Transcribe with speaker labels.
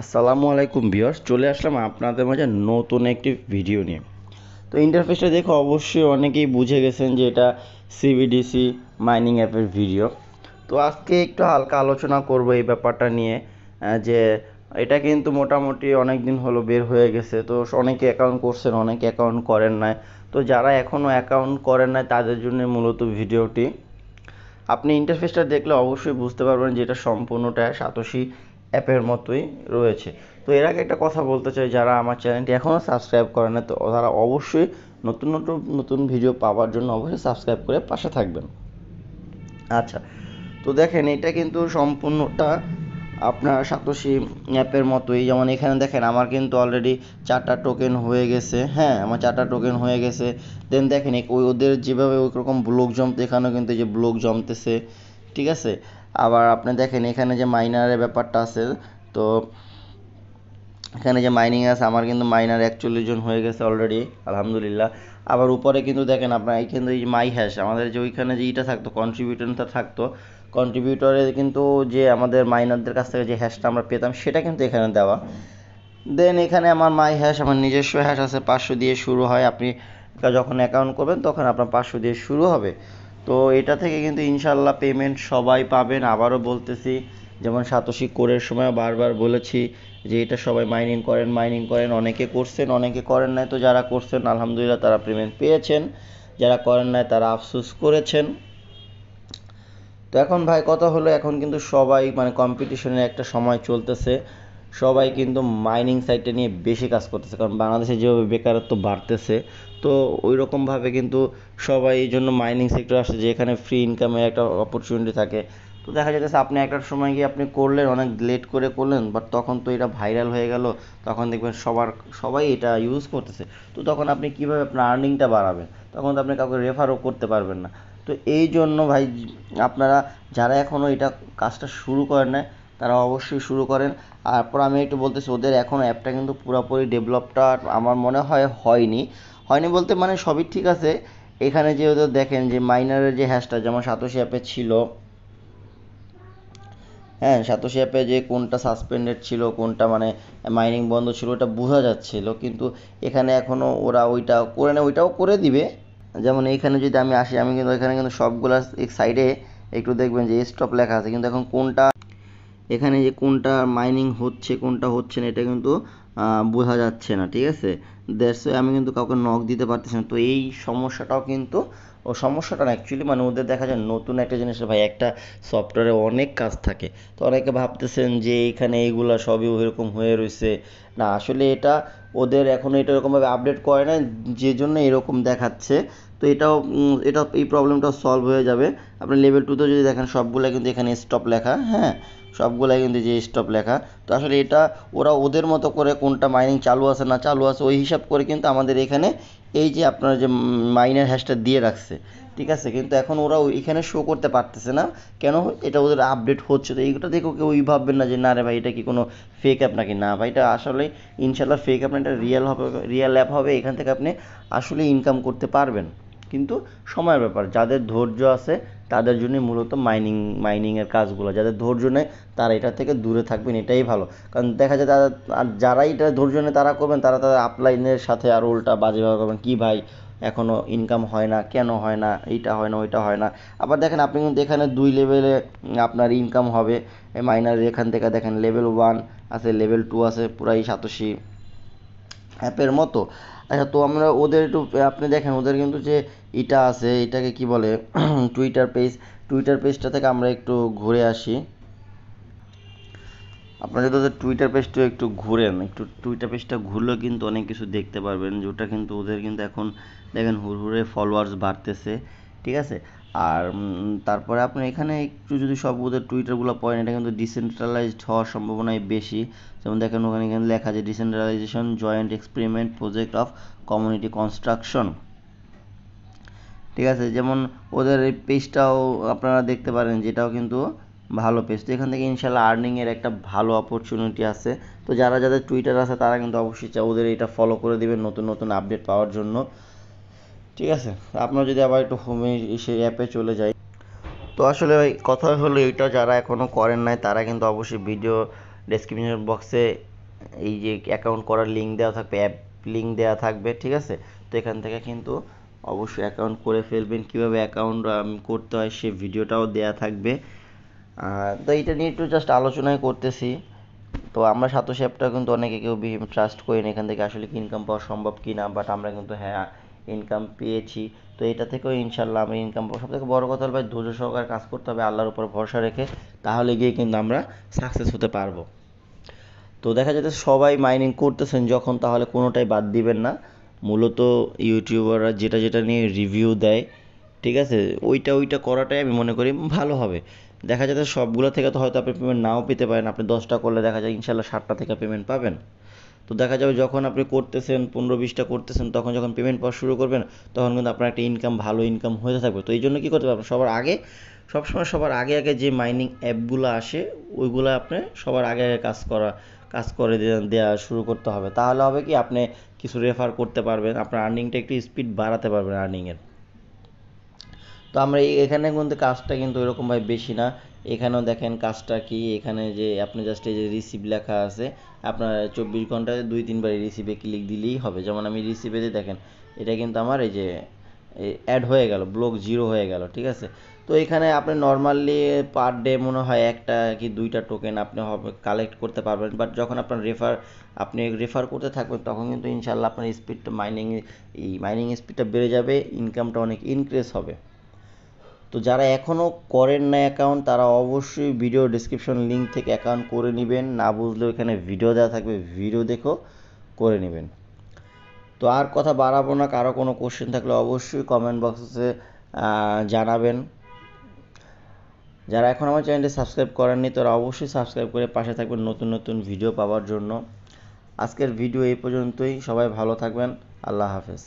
Speaker 1: আসসালামু আলাইকুম ভিউয়ার্স চলে আসলাম আপনাদের মাঝে নতুন একটি ভিডিও নিয়ে তো ইন্টারফেসটা দেখে অবশ্যই অনেকেই বুঝে গেছেন যে এটা সিবিডিসি মাইনিং অ্যাপের ভিডিও তো আজকে একটু হালকা আলোচনা করব এই ব্যাপারটা নিয়ে যে এটা কিন্তু মোটামুটি অনেক দিন হলো বের হয়ে গেছে তো অনেকে অ্যাকাউন্ট করছেন অনেকে অ্যাকাউন্ট করেন নাই তো যারা এখনও অ্যাকাউন্ট করেন নাই তাদের জন্য মূলত ভিডিওটি আপনি ইন্টারফেসটা দেখলে অবশ্যই বুঝতে পারবেন যে এটা সম্পূর্ণটা সাতোশি অ্যাপের মতোই রয়েছে তো এর আগে একটা কথা বলতে চাই যারা আমার চ্যানেলটি এখনও সাবস্ক্রাইব করে না তো তারা অবশ্যই নতুন নতুন নতুন ভিডিও পাওয়ার জন্য অবশ্যই সাবস্ক্রাইব করে পাশে থাকবেন আচ্ছা তো দেখেন এটা কিন্তু সম্পূর্ণটা আপনার সাতোশি অ্যাপের মতোই যেমন এখানে দেখেন আমার কিন্তু অলরেডি চারটা টোকেন হয়ে গেছে হ্যাঁ আমার চারটা টোকেন হয়ে গেছে দেন দেখেন ওই ওদের যেভাবে ওই রকম ব্লক জমতে এখানেও কিন্তু যে ব্লক জমতেছে ঠিক আছে আবার আপনি দেখেন এখানে যে মাইনারের ব্যাপারটা আছে তো এখানে যে মাইনিং আছে আমার কিন্তু মাইনার একচল্লিশ জন হয়ে গেছে অলরেডি আলহামদুলিল্লাহ আবার উপরে কিন্তু দেখেন আপনার কিন্তু এই মাই হ্যাশ আমাদের যে ওইখানে যে ইটা থাকতো কন্ট্রিবিউটনটা থাকতো কন্ট্রিবিউটরের কিন্তু যে আমাদের মাইনারদের কাছ থেকে যে হ্যাশটা আমরা পেতাম সেটা কিন্তু এখানে দেওয়া দেন এখানে আমার মাই হ্যাশ আমার নিজস্ব হ্যাশ আছে পাঁচশো দিয়ে শুরু হয় আপনি যখন অ্যাকাউন্ট করবেন তখন আপনার পাঁচশো দিয়ে শুরু হবে তো এটা থেকে কিন্তু ইনশাল্লাহ পেমেন্ট সবাই পাবেন আবারও বলতেছি যেমন সাতোশি কোরের সময় বারবার বলেছি যে এটা সবাই মাইনিং করেন মাইনিং করেন অনেকে করছেন অনেকে করেন নাই তো যারা করছেন আলহামদুলিল্লাহ তারা পেমেন্ট পেয়েছেন যারা করেন নাই তারা আফসোস করেছেন তো এখন ভাই কথা হলো এখন কিন্তু সবাই মানে কম্পিটিশনের একটা সময় চলতেছে সবাই কিন্তু মাইনিং সাইটটা নিয়ে বেশি কাজ করতেছে কারণ বাংলাদেশে যেভাবে বেকারত্ব বাড়তেছে তো ওই রকমভাবে কিন্তু সবাই এই জন্য মাইনিং সেক্টর আসে যেখানে ফ্রি ইনকামের একটা অপরচুনিটি থাকে তো দেখা যাচ্ছে আপনি একটা সময় গিয়ে আপনি করলেন অনেক লেট করে করলেন বাট তখন তো এটা ভাইরাল হয়ে গেল তখন দেখবেন সবার সবাই এটা ইউজ করতেছে তো তখন আপনি কীভাবে আপনার আর্নিংটা বাড়াবেন তখন তো আপনি কাউকে রেফারও করতে পারবেন না তো এই জন্য ভাই আপনারা যারা এখনও এটা কাজটা শুরু করেন না তারা অবশ্যই শুরু করেন তারপর আমি একটু বলতেছি ওদের এখন অ্যাপটা কিন্তু পুরোপুরি ডেভেলপটা আমার মনে হয় হয়নি হয়নি বলতে মানে সবই ঠিক আছে এখানে যে ওদের দেখেন যে মাইনারের যে হ্যাশটা যেমন সাতোশি অ্যাপে ছিল হ্যাঁ সাতোশি অ্যাপে যে কোনটা সাসপেন্ডেড ছিল কোনটা মানে মাইনিং বন্ধ ছিল ওটা বোঝা যাচ্ছিল কিন্তু এখানে এখনও ওরা ওইটা করে নেয় ওইটাও করে দিবে যেমন এখানে যদি আমি আসি আমি কিন্তু এখানে কিন্তু সবগুলা সাইডে একটু দেখবেন যে স্টপ লেখা আছে কিন্তু এখন কোনটা এখানে যে কোনটা মাইনিং হচ্ছে কোনটা হচ্ছে না এটা কিন্তু বোঝা যাচ্ছে না ঠিক আছে দ্যাটস আমি কিন্তু কাউকে নক দিতে পারতেছি না তো এই সমস্যাটাও কিন্তু ও সমস্যাটা না অ্যাকচুয়ালি মানে ওদের দেখা যায় নতুন একটা জিনিসের ভাই একটা সফটওয়্যারে অনেক কাজ থাকে তো অনেকে ভাবতেছেন যে এখানে এইগুলো সবই ওইরকম হয়ে রয়েছে না আসলে এটা ওদের এখন এটা এরকমভাবে আপডেট করে না যে জন্য এরকম দেখাচ্ছে তো এটাও এটা এই প্রবলেমটাও সলভ হয়ে যাবে আপনি লেভেল টুতে যদি দেখেন সবগুলো কিন্তু এখানে স্টপ লেখা হ্যাঁ সবগুলাই কিন্তু যে স্টপ লেখা তো আসলে এটা ওরা ওদের মতো করে কোনটা মাইনিং চালু আছে না চালু আছে ওই হিসাব করে কিন্তু আমাদের এখানে এই যে আপনার যে মাইনের হ্যাশটা দিয়ে রাখছে ঠিক আছে কিন্তু এখন ওরা এখানে শো করতে পারতেছে না কেন এটা ওদের আপডেট হচ্ছে তো এইটা দেখো কেউ ওই ভাববেন না যে না রে ভাই এটা কি কোনো ফেক অ্যাপ নাকি না ভাই এটা আসলে ইনশাল্লাহ ফেক অ্যাপ না এটা রিয়েল হবে রিয়েল অ্যাপ হবে এখান থেকে আপনি আসলে ইনকাম করতে পারবেন কিন্তু সময়ের ব্যাপার যাদের ধৈর্য আছে তাদের জন্যই মূলত মাইনিং মাইনিংয়ের কাজগুলো যাদের ধৈর্য নেই তারা এটা থেকে দূরে থাকবেন এটাই ভালো কারণ দেখা যায় তারা যারা এটা ধৈর্য নেই তারা করবেন তারা তাদের আপলাইনের সাথে আর উল্টা বাজেভাবে করবেন কী ভাই এখনও ইনকাম হয় না কেন হয় না এইটা হয় না ওইটা হয় না আবার দেখেন আপনি কিন্তু এখানে দুই লেভেলে আপনার ইনকাম হবে মাইনার এখান থেকে দেখেন লেভেল ওয়ান আছে লেভেল টু আছে পুরাই সাতোশি অ্যাপের মতো আচ্ছা তো আমরা ওদের একটু আপনি দেখেন ওদের কিন্তু যে এটা আছে এটাকে কি বলে টুইটার পেজ টুইটার পেজটা থেকে আমরা একটু ঘুরে আসি আপনারা যদি ওদের টুইটার পেজটা একটু ঘুরেন একটু টুইটার পেজটা ঘুরলেও কিন্তু অনেক কিছু দেখতে পারবেন যেটা কিন্তু ওদের কিন্তু এখন দেখেন হুড়হুড়ে ফলোয়ার্স বাড়তেছে ঠিক আছে আর তারপরে আপনি এখানে একটু যদি সব ওদের টুইটারগুলো পড়েন এটা কিন্তু ডিসেন্ট্রালাইজড হওয়ার সম্ভাবনাই বেশি যেমন দেখেন ওখানে এখানে লেখা আছে decentralisation joint experiment project of community construction ঠিক আছে যেমন ওদের এই পেজটাও আপনারা দেখতে পারেন যেটাও কিন্তু ভালো পেজ তো এখান থেকে ইনশাল্লাহ আর্নিংয়ের একটা ভালো অপরচুনিটি আছে তো যারা যাদের টুইটার আছে তারা কিন্তু অবশ্যই ওদের এটা ফলো করে দেবেন নতুন নতুন আপডেট পাওয়ার জন্য ঠিক আছে আপনার যদি আবার একটু হোমে সেই অ্যাপে চলে যাই তো আসলে ভাই কথা হলো এটা যারা এখনও করেন নাই তারা কিন্তু অবশ্যই ভিডিও ডেসক্রিপশন বক্সে এই যে অ্যাকাউন্ট করার লিঙ্ক দেওয়া থাকবে অ্যাপ লিঙ্ক দেওয়া থাকবে ঠিক আছে তো এখান থেকে কিন্তু অবশ্যই অ্যাকাউন্ট করে ফেলবেন কীভাবে অ্যাকাউন্ট করতে হয় সে ভিডিওটাও দেয়া থাকবে তো এটা নিয়ে একটু জাস্ট আলোচনাই করতেছি তো আমরা সাতোশ অ্যাপটা কিন্তু অনেকে কেউ ট্রাস্ট করি না এখান থেকে আসলে ইনকাম পাওয়া সম্ভব কি না বাট আমরা কিন্তু হ্যাঁ ইনকাম পেয়েছি তো এটা থেকেও ইনশাল্লাহ আমি ইনকাম সব থেকে বড়ো কথা হলো ভাই ধৈর্য সহকারে কাজ করতে হবে আল্লাহর উপর ভরসা রেখে তাহলে গিয়ে কিন্তু আমরা সাকসেস হতে পারবো তো দেখা যাচ্ছে সবাই মাইনিং করতেছেন যখন তাহলে কোনোটাই বাদ দিবেন না মূলত ইউটিউবাররা যেটা যেটা নিয়ে রিভিউ দেয় ঠিক আছে ওইটা ওইটা করাটাই আমি মনে করি ভালো হবে দেখা যাচ্ছে সবগুলো থেকে তো হয়তো আপনি পেমেন্ট নাও পেতে পারেন আপনি দশটা করলে দেখা যায় ইনশাল্লাহ সাতটা থেকে পেমেন্ট পাবেন তো দেখা যাবে যখন আপনি করতেছেন পনেরো বিশটা করতেছেন তখন যখন পেমেন্ট পাওয়া শুরু করবেন তখন কিন্তু আপনার একটা ইনকাম ভালো ইনকাম হয়ে থাকবে তো এই জন্য কী করতে পারবেন সবার আগে সবসময় সবার আগে আগে যে মাইনিং অ্যাপগুলো আসে ওইগুলো আপনি সবার আগে আগে কাজ করা কাজ করে দেওয়া শুরু করতে হবে তাহলে হবে কি আপনি কিছু রেফার করতে পারবেন আপনার আর্নিংটা একটু স্পিড বাড়াতে পারবেন আর্নিংয়ের তো আমরা এখানে কিন্তু কাজটা কিন্তু ওইরকমভাবে বেশি না এখানেও দেখেন কাজটা কি এখানে যে আপনি জাস্ট এই যে রিসিভ লেখা আছে আপনার চব্বিশ ঘন্টা দুই তিনবার এই রিসিভে ক্লিক দিলেই হবে যেমন আমি রিসিভেতে দেখেন এটা কিন্তু আমার এই যে অ্যাড হয়ে গেল ব্লক জিরো হয়ে গেল ঠিক আছে তো এখানে আপনি নর্মালি পার ডে মনে হয় একটা কি দুইটা টোকেন আপনি কালেক্ট করতে পারবেন বাট যখন আপনার রেফার আপনি রেফার করতে থাকবেন তখন কিন্তু ইনশাল্লাহ আপনার স্পিডটা মাইনিং এই মাইনিং স্পিডটা বেড়ে যাবে ইনকামটা অনেক ইনক্রিজ হবে তো যারা এখনও করেন না অ্যাকাউন্ট তারা অবশ্যই ভিডিও ডিসক্রিপশন লিঙ্ক থেকে অ্যাকাউন্ট করে নেবেন না বুঝলেও এখানে ভিডিও দেওয়া থাকবে ভিডিও দেখো করে নেবেন তো আর কথা বাড়াবো না কারো কোনো কোশ্চেন থাকলে অবশ্যই কমেন্ট বক্সে জানাবেন যারা এখন আমার চ্যানেলটি সাবস্ক্রাইব করেননি তারা অবশ্যই সাবস্ক্রাইব করে পাশে থাকবেন নতুন নতুন ভিডিও পাওয়ার জন্য আজকের ভিডিও এই পর্যন্তই সবাই ভালো থাকবেন আল্লাহ হাফেজ